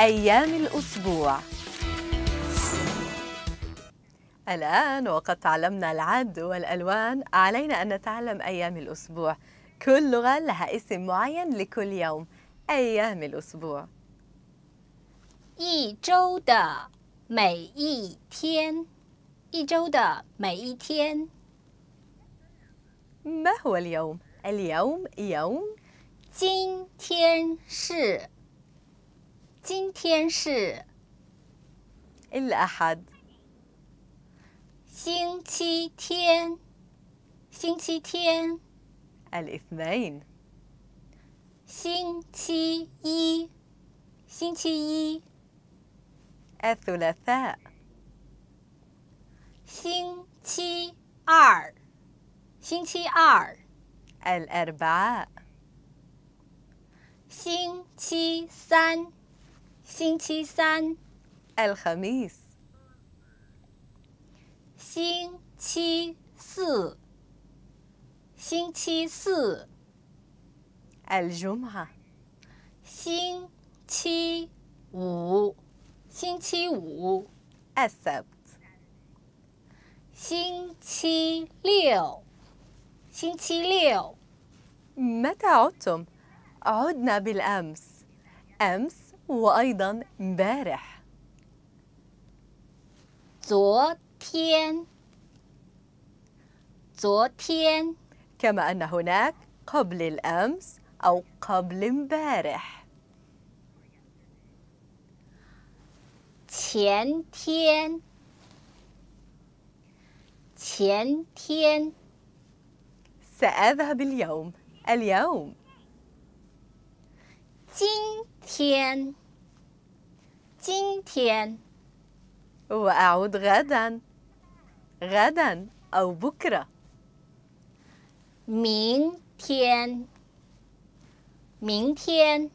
أيام الأسبوع الآن وقد تعلمنا العد والألوان علينا أن نتعلم أيام الأسبوع كل لغة لها اسم معين لكل يوم أيام الأسبوع ما هو اليوم؟ اليوم يوم 今天是今天是 الأحد 星期天星期天 الاثنين 星期一星期一 الثلاثاء 星期二星期二 الأربعاء 星期三星期三 الخميس 星期四星期四 الجمعة 星期五星期五 السبت 星期六星期六 متى عدتم؟ عدنا بالأمس أمس وأيضا امبارح 昨天昨天 كما أن هناك قبل الأمس أو قبل امبارح 前天前天 سأذهب اليوم اليوم 今天今天 وأعود غدا غدا أو بكرة 明天明天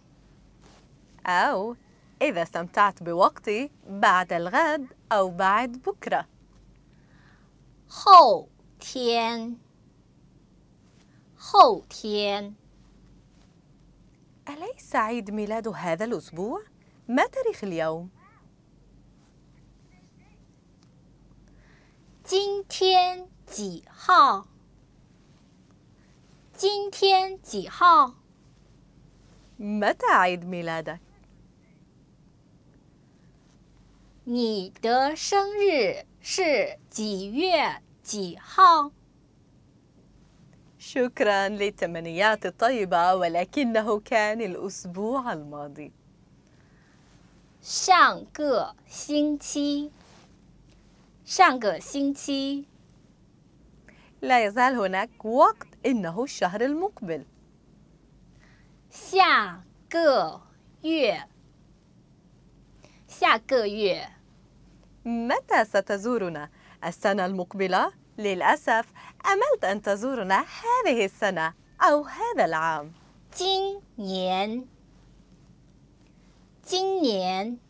أو إذا استمتعت بوقتي بعد الغد أو بعد بكرة 后天后天 أليس عيد ميلاد هذا الأسبوع؟ ما تاريخ اليوم؟ 天几号？今天几号？متى عيد ميلادك؟ 你的生日是几月几号？شكراً لتمنيات الطيبة، ولكنه كان الأسبوع الماضي. 上个星期。上个星期 لا يزال هناك وقت إنه الشهر المقبل 下个月下个月 متى ستزورنا؟ السنة المقبلة؟ للأسف أملت أن تزورنا هذه السنة أو هذا العام 今年今年